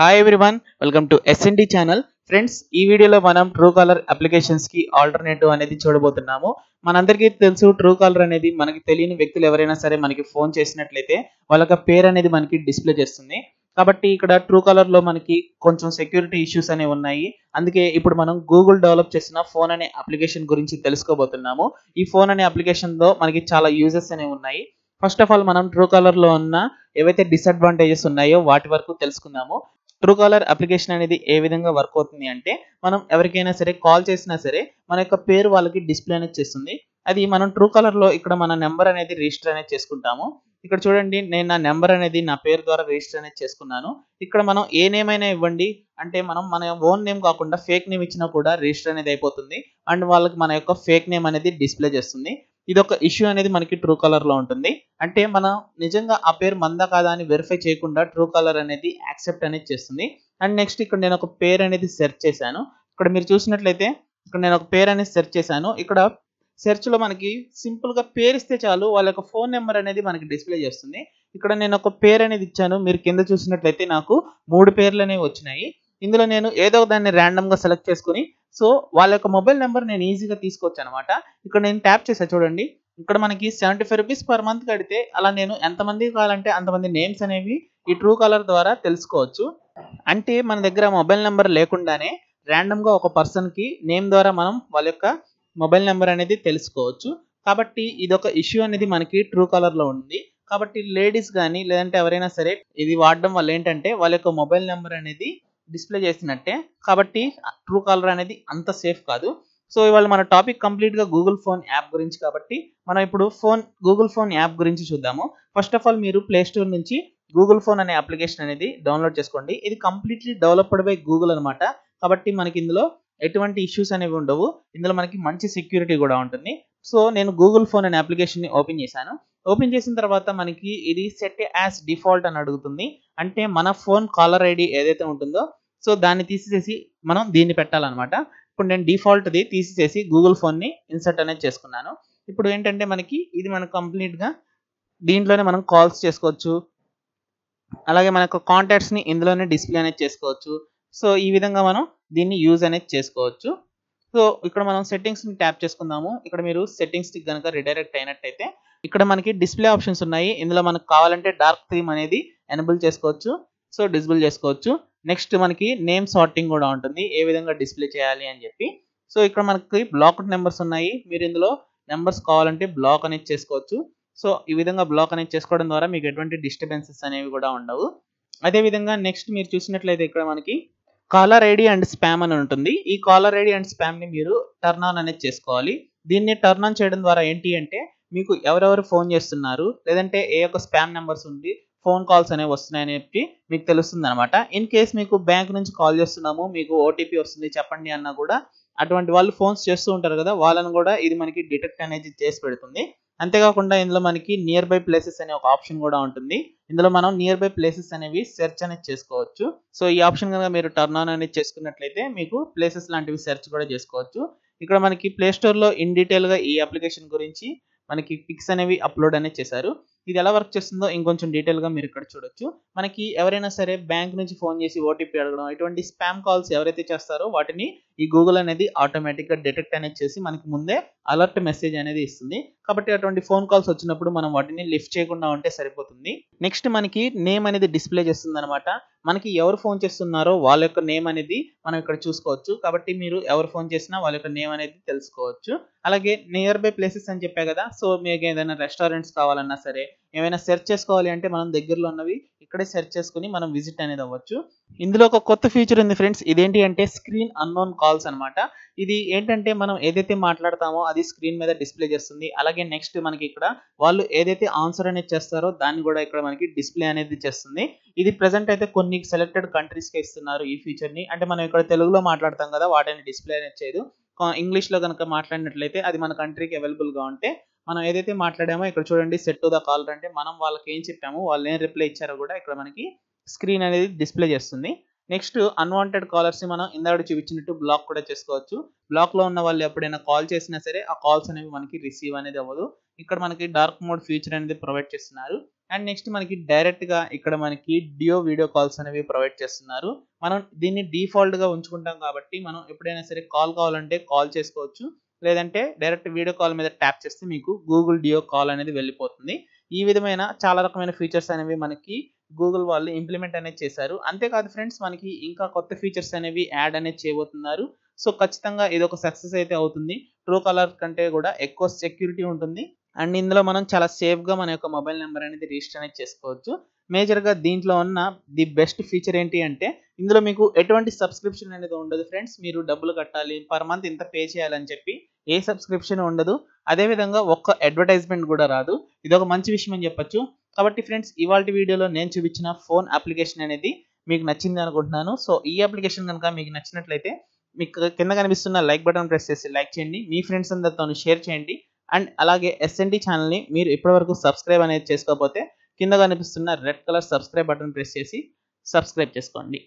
hi everyone welcome to SND channel friends ఈ వీడియోలో మనం ట్రూ కాలర్ అప్లికేషన్స్ కి ఆల్టర్నేటివ్ అనేది చూడబోతున్నాము మనందరికీ తెలుసు ట్రూ కాలర్ అనేది మనకి తెలియని వ్యక్తులు ఎవరైనా సరే మనకి ఫోన్ చేసినట్లయితే వాళ్ళ పేరు అనేది మనకి డిస్ప్లే చేస్తుంది కాబట్టి ఇక్కడ ట్రూ కాలర్ లో మనకి కొంచెం సెక్యూరిటీ ఇష్యూస్ అనేవి ఉన్నాయి అందుకే ఇప్పుడు మనం గూగుల్ డెవలప్ చేసిన ఫోన్ అనే అప్లికేషన్ గురించి తెలుసుకోబోతున్నాము ఈ ఫోన్ అనే అప్లికేషన్ లో మనకి చాలా యూజెస్ అనేవి ఉన్నాయి ఫస్ట్ ఆఫ్ ఆల్ మనం ట్రూ కాలర్ లో ఉన్న ఏవైతే డిసడ్వాంటేజెస్ ఉన్నాయో వాటి వరకు తెలుసుకుందాము ట్రూ కాలర్ అప్లికేషన్ అనేది ఏ విధంగా వర్క్ అవుతుంది అంటే మనం ఎవరికైనా సరే కాల్ చేసినా సరే మన యొక్క పేరు వాళ్ళకి డిస్ప్లే అనేది చేస్తుంది అది మనం ట్రూ కాలర్లో ఇక్కడ మన నెంబర్ అనేది రిజిస్టర్ అనేది చేసుకుంటాము ఇక్కడ చూడండి నేను నా నెంబర్ అనేది నా పేరు ద్వారా రిజిస్టర్ అనేది చేసుకున్నాను ఇక్కడ మనం ఏ నేమ్ అయినా ఇవ్వండి అంటే మనం మన ఓన్ నేమ్ కాకుండా ఫేక్ నేమ్ ఇచ్చినా కూడా రిజిస్టర్ అనేది అయిపోతుంది అండ్ వాళ్ళకి మన యొక్క ఫేక్ నేమ్ అనేది డిస్ప్లే చేస్తుంది ఇది ఒక ఇష్యూ అనేది మనకి ట్రూ కలర్ లో ఉంటుంది అంటే మనం నిజంగా ఆ పేరు మంద కాదా అని వెరిఫై చేయకుండా ట్రూ కలర్ అనేది యాక్సెప్ట్ అనేది చేస్తుంది అండ్ నెక్స్ట్ ఇక్కడ నేను ఒక పేరు అనేది సెర్చ్ చేశాను ఇక్కడ మీరు చూసినట్లయితే ఇక్కడ నేను ఒక పేరు అనేది సెర్చ్ చేశాను ఇక్కడ సెర్చ్ లో మనకి సింపుల్ పేరు ఇస్తే చాలు వాళ్ళ యొక్క ఫోన్ నెంబర్ అనేది మనకి డిస్ప్లే చేస్తుంది ఇక్కడ నేను ఒక పేరు అనేది ఇచ్చాను మీరు కింద చూసినట్లయితే నాకు మూడు పేర్లు అనేవి వచ్చినాయి ఇందులో నేను ఏదో దాన్ని ర్యాండమ్గా సెలెక్ట్ చేసుకుని సో వాళ్ళ యొక్క మొబైల్ నెంబర్ నేను ఈజీగా తీసుకోవచ్చు అనమాట ఇక్కడ నేను ట్యాప్ చేసా చూడండి ఇక్కడ మనకి seventy five rupees per month కడితే అలా నేను ఎంతమంది కావాలంటే అంతమంది నేమ్స్ అనేవి ఈ ట్రూ కాలర్ ద్వారా తెలుసుకోవచ్చు అంటే మన దగ్గర మొబైల్ నెంబర్ లేకుండానే ర్యాండమ్గా ఒక పర్సన్కి నేమ్ ద్వారా మనం వాళ్ళ యొక్క మొబైల్ నెంబర్ అనేది తెలుసుకోవచ్చు కాబట్టి ఇది ఒక ఇష్యూ అనేది మనకి ట్రూ కాలర్లో ఉంది కాబట్టి లేడీస్ కానీ లేదంటే ఎవరైనా సరే ఇది వాడడం వల్ల ఏంటంటే వాళ్ళ యొక్క మొబైల్ నెంబర్ అనేది డిస్ప్లే చేసినట్టే కాబట్టి ట్రూ కాలర్ అనేది అంత సేఫ్ కాదు సో ఇవాళ మన టాపిక్ కంప్లీట్గా గూగుల్ ఫోన్ యాప్ గురించి కాబట్టి మనం ఇప్పుడు ఫోన్ గూగుల్ ఫోన్ యాప్ గురించి చూద్దాము ఫస్ట్ ఆఫ్ ఆల్ మీరు ప్లే స్టోర్ నుంచి గూగుల్ ఫోన్ అనే అప్లికేషన్ అనేది డౌన్లోడ్ చేసుకోండి ఇది కంప్లీట్లీ డెవలప్డ్ బై గూగుల్ అనమాట కాబట్టి మనకి ఇందులో ఎటువంటి ఇష్యూస్ అనేవి ఉండవు ఇందులో మనకి మంచి సెక్యూరిటీ కూడా ఉంటుంది సో నేను గూగుల్ ఫోన్ అనే అప్లికేషన్ని ఓపెన్ చేశాను ఓపెన్ చేసిన తర్వాత మనకి ఇది సెట్ యాజ్ డిఫాల్ట్ అని అడుగుతుంది అంటే మన ఫోన్ కాలర్ ఐడి ఏదైతే ఉంటుందో సో దాన్ని తీసేసి మనం దీన్ని పెట్టాలన్నమాట ఇప్పుడు నేను డిఫాల్ట్ది తీసేసి గూగుల్ ఫోన్ని ఇన్సర్ట్ అనేది చేసుకున్నాను ఇప్పుడు ఏంటంటే మనకి ఇది మనకు కంప్లీట్గా దీంట్లోనే మనం కాల్స్ చేసుకోవచ్చు అలాగే మన యొక్క కాంటాక్ట్స్ని ఇందులోనే డిస్ప్లే అనేది చేసుకోవచ్చు సో ఈ విధంగా మనం దీన్ని యూజ్ అనేది చేసుకోవచ్చు సో ఇక్కడ మనం సెట్టింగ్స్ని ట్యాప్ చేసుకుందాము ఇక్కడ మీరు సెట్టింగ్స్కి కనుక రిడైరెక్ట్ అయినట్టయితే ఇక్కడ మనకి డిస్ప్లే ఆప్షన్స్ ఉన్నాయి ఇందులో మనకు కావాలంటే డార్క్ థీమ్ అనేది ఎనబుల్ చేసుకోవచ్చు సో డిజిబుల్ చేసుకోవచ్చు నెక్స్ట్ మనకి నేమ్ సార్టింగ్ కూడా ఉంటుంది ఏ విధంగా డిస్ప్లే చేయాలి అని చెప్పి సో ఇక్కడ మనకి బ్లాక్ నెంబర్స్ ఉన్నాయి మీరు ఇందులో నెంబర్స్ కావాలంటే బ్లాక్ అనేది చేసుకోవచ్చు సో ఈ విధంగా బ్లాక్ అనేది చేసుకోవడం ద్వారా మీకు ఎటువంటి డిస్టర్బెన్సెస్ అనేవి కూడా ఉండవు అదేవిధంగా నెక్స్ట్ మీరు చూసినట్లయితే ఇక్కడ మనకి కాలర్ ఐడి అండ్ స్పామ్ అని ఉంటుంది ఈ కాలర్ ఐడి అండ్ స్పామ్ని మీరు టర్న్ ఆన్ అనేది చేసుకోవాలి దీన్ని టర్న్ ఆన్ చేయడం ద్వారా ఏంటి అంటే మీకు ఎవరెవరు ఫోన్ చేస్తున్నారు లేదంటే ఏ యొక్క స్పామ్ నెంబర్స్ ఉంది ఫోన్ కాల్స్ అనేవి వస్తున్నాయని చెప్పి మీకు తెలుస్తుంది అనమాట ఇన్ కేస్ మీకు బ్యాంక్ నుంచి కాల్ చేస్తున్నాము మీకు ఓటీపీ వస్తుంది చెప్పండి అన్నా కూడా అటువంటి వాళ్ళు ఫోన్స్ చేస్తూ ఉంటారు కదా వాళ్ళని కూడా ఇది మనకి డిటెక్ట్ అనేది చేసి పెడుతుంది అంతేకాకుండా ఇందులో మనకి నియర్ బై ప్లేసెస్ అనే ఒక ఆప్షన్ కూడా ఉంటుంది ఇందులో మనం నియర్ బై ప్లేసెస్ అనేవి సెర్చ్ అనేది చేసుకోవచ్చు సో ఈ ఆప్షన్ కనుక మీరు టర్న్ ఆన్ అనేది చేసుకున్నట్లయితే మీకు ప్లేసెస్ లాంటివి సెర్చ్ కూడా చేసుకోవచ్చు ఇక్కడ మనకి ప్లే స్టోర్లో ఇన్ డీటెయిల్గా ఈ అప్లికేషన్ గురించి మనకి పిక్స్ అనేవి అప్లోడ్ అనేది చేశారు ఇది ఎలా వర్క్ చేస్తుందో ఇంకొంచెం డీటెయిల్గా మీరు ఇక్కడ చూడొచ్చు మనకి ఎవరైనా సరే బ్యాంక్ నుంచి ఫోన్ చేసి ఓటీపీ అడగడం ఇటువంటి స్పామ్ కాల్స్ ఎవరైతే చేస్తారో వాటిని ఈ గూగుల్ అనేది ఆటోమేటిక్గా డిటెక్ట్ అనేది చేసి మనకి ముందే అలర్ట్ మెసేజ్ అనేది ఇస్తుంది కాబట్టి అటువంటి ఫోన్ కాల్స్ వచ్చినప్పుడు మనం వాటిని లిఫ్ట్ చేయకుండా ఉంటే సరిపోతుంది నెక్స్ట్ మనకి నేమ్ అనేది డిస్ప్లే చేస్తుంది అనమాట మనకి ఎవరు ఫోన్ చేస్తున్నారో వాళ్ళ యొక్క నేమ్ అనేది మనం ఇక్కడ చూసుకోవచ్చు కాబట్టి మీరు ఎవరు ఫోన్ చేసినా వాళ్ళ యొక్క నేమ్ అనేది తెలుసుకోవచ్చు అలాగే నియర్ బై ప్లేసెస్ అని చెప్పా కదా సో మీకు ఏదైనా రెస్టారెంట్స్ కావాలన్నా సరే ఏమైనా సెర్చ్ చేసుకోవాలి అంటే మనం దగ్గరలో ఉన్నవి ఇక్కడే సెర్చ్ చేసుకుని మనం విజిట్ అనేది అవ్వచ్చు ఇందులో ఒక కొత్త ఫీచర్ ఉంది ఫ్రెండ్స్ ఇదేంటి అంటే స్క్రీన్ అన్నోన్ కాల్స్ అనమాట ఇది ఏంటంటే మనం ఏదైతే మాట్లాడతామో అది స్క్రీన్ మీద డిస్ప్లే చేస్తుంది అలాగే నెక్స్ట్ మనకి ఇక్కడ వాళ్ళు ఏదైతే ఆన్సర్ అనేది చేస్తారో దాన్ని కూడా ఇక్కడ మనకి డిస్ప్లే అనేది చేస్తుంది ఇది ప్రజెంట్ అయితే కొన్ని సెలెక్టెడ్ కంట్రీస్కి ఇస్తున్నారు ఈ ఫీచర్ని అంటే మనం ఇక్కడ తెలుగులో మాట్లాడతాం కదా వాటిని డిస్ప్లే అనేది చేయదు ఇంగ్లీష్లో కనుక మాట్లాడినట్లయితే అది మన కంట్రీకి అవైలబుల్గా ఉంటే మనం ఏదైతే మాట్లాడామో ఇక్కడ చూడండి సెట్ టు ద కాలర్ అంటే మనం వాళ్ళకి ఏం చెప్పామో వాళ్ళు ఏం రిప్లై ఇచ్చారో కూడా ఇక్కడ మనకి స్క్రీన్ అనేది డిస్ప్లే చేస్తుంది నెక్స్ట్ అన్వాంటెడ్ కాలర్స్ మనం ఇందాక చూపించినట్టు బ్లాక్ కూడా చేసుకోవచ్చు బ్లాక్ లో ఉన్న వాళ్ళు ఎప్పుడైనా కాల్ చేసినా సరే ఆ కాల్స్ అనేవి మనకి రిసీవ్ అనేది అవ్వదు ఇక్కడ మనకి డార్క్ మోడ్ ఫీచర్ అనేది ప్రొవైడ్ చేస్తున్నారు అండ్ నెక్స్ట్ మనకి డైరెక్ట్ గా ఇక్కడ మనకి డియో వీడియో కాల్స్ అనేవి ప్రొవైడ్ చేస్తున్నారు మనం దీన్ని డిఫాల్ట్ గా ఉంచుకుంటాం కాబట్టి మనం ఎప్పుడైనా సరే కాల్ కావాలంటే కాల్ చేసుకోవచ్చు లేదంటే డైరెక్ట్ వీడియో కాల్ మీద ట్యాప్ చేస్తే మీకు గూగుల్ డియో కాల్ అనేది వెళ్ళిపోతుంది ఈ విధమైన చాలా రకమైన ఫీచర్స్ అనేవి మనకి గూగుల్ వాళ్ళు ఇంప్లిమెంట్ అనేది చేశారు అంతేకాదు ఫ్రెండ్స్ మనకి ఇంకా కొత్త ఫీచర్స్ అనేవి యాడ్ అనేది చేయబోతున్నారు సో ఖచ్చితంగా ఇది ఒక సక్సెస్ అయితే అవుతుంది ట్రూ కలర్ కంటే కూడా ఎక్కువ సెక్యూరిటీ ఉంటుంది అండ్ ఇందులో మనం చాలా సేఫ్గా మన యొక్క మొబైల్ నెంబర్ అనేది రిజిస్టర్ అనేది చేసుకోవచ్చు మేజర్గా దీంట్లో ఉన్న ది బెస్ట్ ఫీచర్ ఏంటి అంటే ఇందులో మీకు ఎటువంటి సబ్స్క్రిప్షన్ అనేది ఉండదు ఫ్రెండ్స్ మీరు డబ్బులు కట్టాలి పర్ మంత్ ఇంత పే చేయాలని చెప్పి ఏ సబ్స్క్రిప్షన్ ఉండదు అదేవిధంగా ఒక్క అడ్వర్టైజ్మెంట్ కూడా రాదు ఇది ఒక మంచి విషయం అని చెప్పొచ్చు కాబట్టి ఫ్రెండ్స్ ఇవాళ వీడియోలో నేను చూపించిన ఫోన్ అప్లికేషన్ అనేది మీకు నచ్చింది అనుకుంటున్నాను సో ఈ అప్లికేషన్ కనుక మీకు నచ్చినట్లయితే మీకు కింద కనిపిస్తున్న లైక్ బటన్ ప్రెస్ చేసి లైక్ చేయండి మీ ఫ్రెండ్స్ అందరితో షేర్ చేయండి అండ్ అలాగే ఎస్ఎన్డి ఛానల్ని మీరు ఇప్పటివరకు సబ్స్క్రైబ్ అనేది చేసుకోకపోతే కింద కనిపిస్తున్న red colour subscribe button press చేసి సబ్స్క్రైబ్ చేసుకోండి